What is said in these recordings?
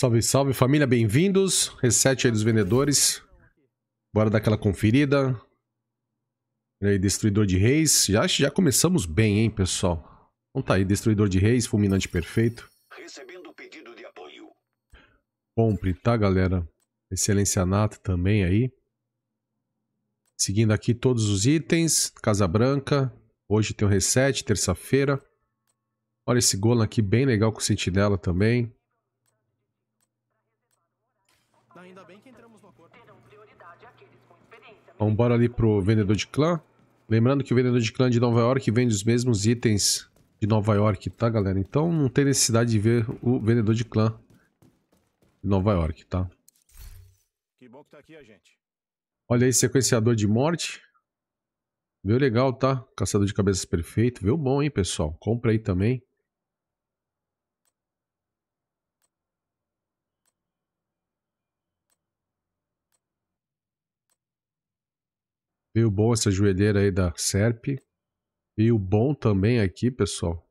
Salve, salve família, bem-vindos. Reset aí dos vendedores. Bora dar aquela conferida. E aí, Destruidor de Reis. Já, já começamos bem, hein, pessoal? Então tá aí, Destruidor de Reis, Fulminante Perfeito. Recebendo pedido de apoio. Compre, tá, galera? Excelência Nata também aí. Seguindo aqui todos os itens. Casa Branca. Hoje tem o reset, terça-feira. Olha esse golem aqui, bem legal com sentinela também. Vamos então, embora ali pro vendedor de clã. Lembrando que o vendedor de clã de Nova York vende os mesmos itens de Nova York, tá, galera? Então não tem necessidade de ver o vendedor de clã de Nova York, tá? Que bom que tá aqui a gente. Olha aí, sequenciador de morte. viu legal, tá? Caçador de cabeças perfeito. viu bom, hein, pessoal? Compra aí também. Veio bom essa joelheira aí da Serp. Veio bom também aqui, pessoal.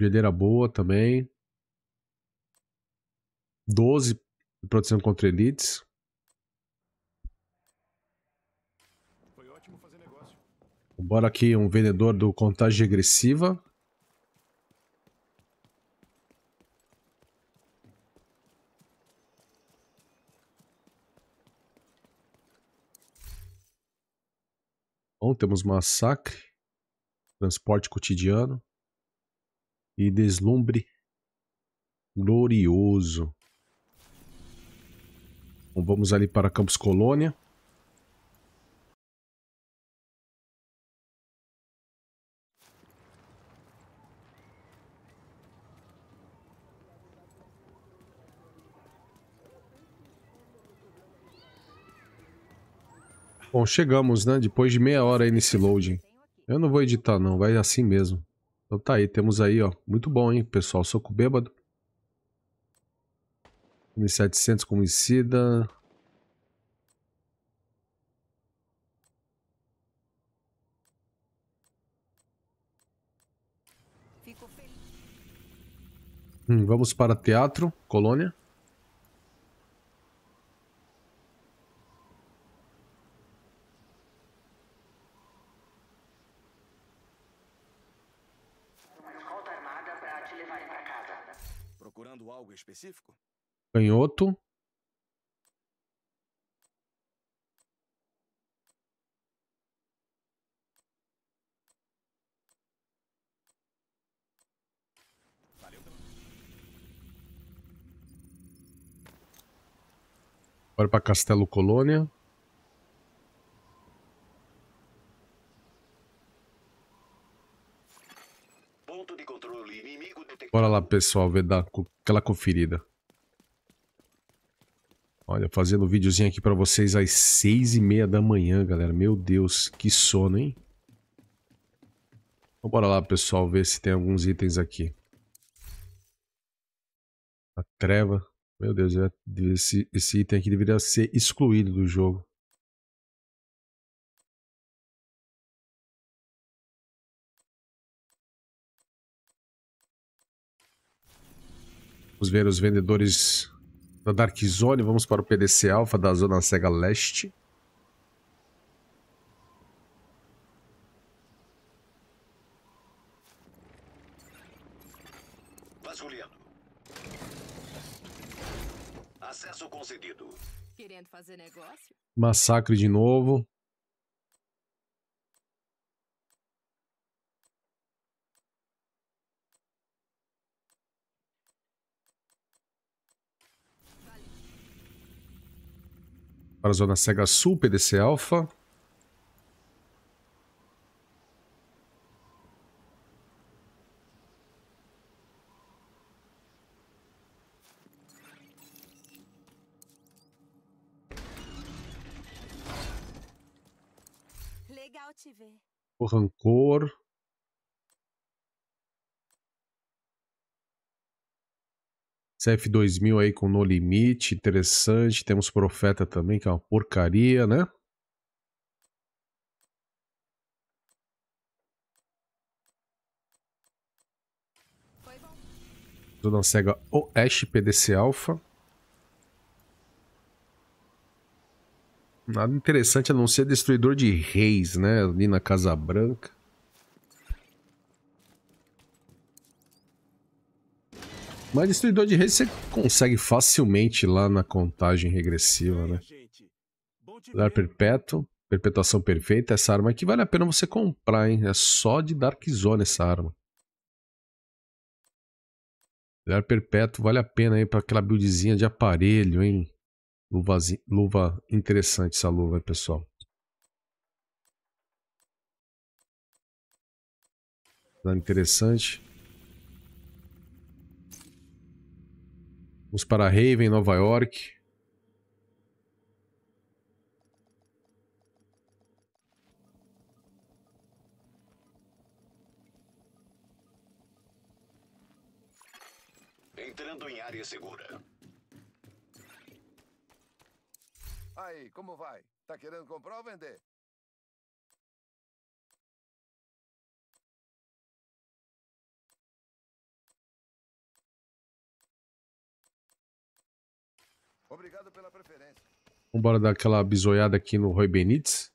Joelheira boa também. 12 de proteção contra elites. Bora aqui um vendedor do contagem Agressiva Bom, temos massacre, transporte cotidiano e deslumbre glorioso. Bom, vamos ali para Campos Colônia. Bom, chegamos, né? Depois de meia hora aí nesse loading. Eu não vou editar não, vai assim mesmo. Então tá aí, temos aí, ó. Muito bom, hein, pessoal. Soco bêbado. 1700 com homicida. Hum, vamos para teatro, colônia. procurando algo específico? Canhoto. Bora para Castelo Colônia. Bora lá, pessoal, ver dar aquela conferida. Olha, fazendo um videozinho aqui pra vocês às seis e meia da manhã, galera. Meu Deus, que sono, hein? Então bora lá, pessoal, ver se tem alguns itens aqui. A treva. Meu Deus, é, esse, esse item aqui deveria ser excluído do jogo. Vamos ver os vendedores da Dark Zone. Vamos para o PDC Alpha da Zona Sega Leste. Vasculhando. Acesso concedido. Querendo fazer negócio? Massacre de novo. para a zona cega sul, PDC Alfa. Legal te ver. O rancor. CF2000 aí com No Limite, interessante. Temos Profeta também, que é uma porcaria, né? Tô cega SEGA Oeste PDC Alpha. Nada interessante a não ser Destruidor de Reis, né? Ali na Casa Branca. Mas destruidor de rede você consegue facilmente lá na contagem regressiva, né? Dar perpétuo, perpetuação perfeita, essa arma aqui vale a pena você comprar, hein? É só de Dark Zone essa arma. Dar perpétuo vale a pena aí para aquela buildzinha de aparelho, hein? Luvazinha, luva interessante essa luva, pessoal. interessante. Vamos para Raven, Nova York. Entrando em área segura. Aí, como vai? Tá querendo comprar ou vender? Obrigado pela preferência. Vambora dar aquela bisoiada aqui no Roy Benítez.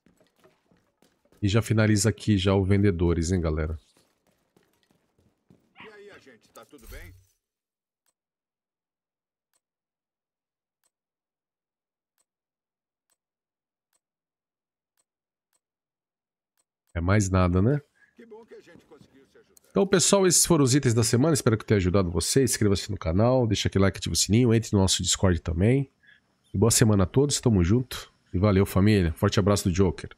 E já finaliza aqui já o Vendedores, hein, galera. E aí, gente, tá tudo bem? É mais nada, né? Então, pessoal, esses foram os itens da semana. Espero que tenha ajudado você. Inscreva-se no canal, deixa aquele like, ativa o sininho, entre no nosso Discord também. E boa semana a todos, tamo junto. E valeu, família. Forte abraço do Joker.